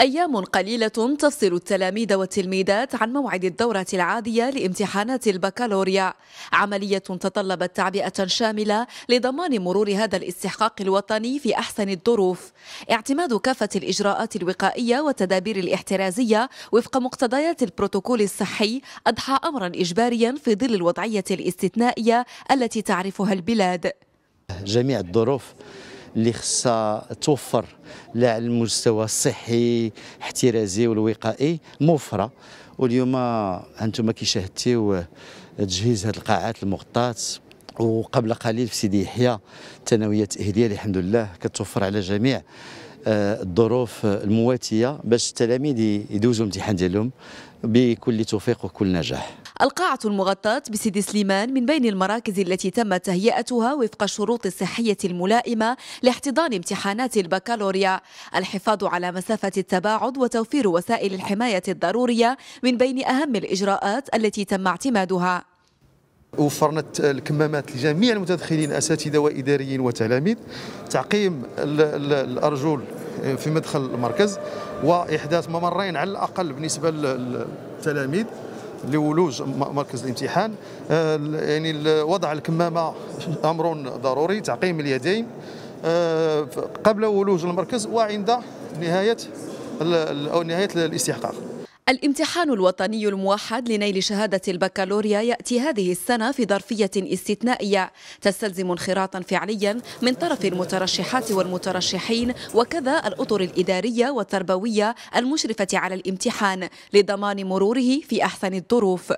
أيام قليلة تفصل التلاميذ والتلميذات عن موعد الدورة العادية لامتحانات البكالوريا عملية تطلبت تعبئة شاملة لضمان مرور هذا الاستحقاق الوطني في أحسن الظروف اعتماد كافة الإجراءات الوقائية والتدابير الاحترازية وفق مقتضيات البروتوكول الصحي أضحى أمرا إجباريا في ظل الوضعية الاستثنائية التي تعرفها البلاد جميع الظروف اللي خصها توفر لا على المستوى الصحي احترازي والوقائي موفره واليوم انتم كي شاهدتيو تجهيز هذه القاعات المغطاه وقبل قليل في سيدي يحيى ثانويه تاهيليه الحمد لله كتوفر على جميع آه، الظروف المواتيه باش التلاميذ يدوزوا الامتحان ديالهم بكل توفيق وكل نجاح القاعة المغطاة بسيدي سليمان من بين المراكز التي تم تهيئتها وفق الشروط الصحية الملائمة لاحتضان امتحانات البكالوريا الحفاظ على مسافة التباعد وتوفير وسائل الحماية الضرورية من بين أهم الإجراءات التي تم اعتمادها وفرنا الكمامات لجميع المتدخلين اساتذه واداريين وتلاميذ تعقيم الارجل في مدخل المركز واحداث ممرين على الاقل بالنسبه للتلاميذ لولوج مركز الامتحان آه، يعني وضع الكمامه امر ضروري تعقيم اليدين آه، قبل ولوج المركز وعند نهايه او نهايه الاستحقاق الامتحان الوطني الموحد لنيل شهادة البكالوريا يأتي هذه السنة في ظرفية استثنائية تستلزم انخراطا فعليا من طرف المترشحات والمترشحين وكذا الأطر الإدارية والتربوية المشرفة على الامتحان لضمان مروره في أحسن الظروف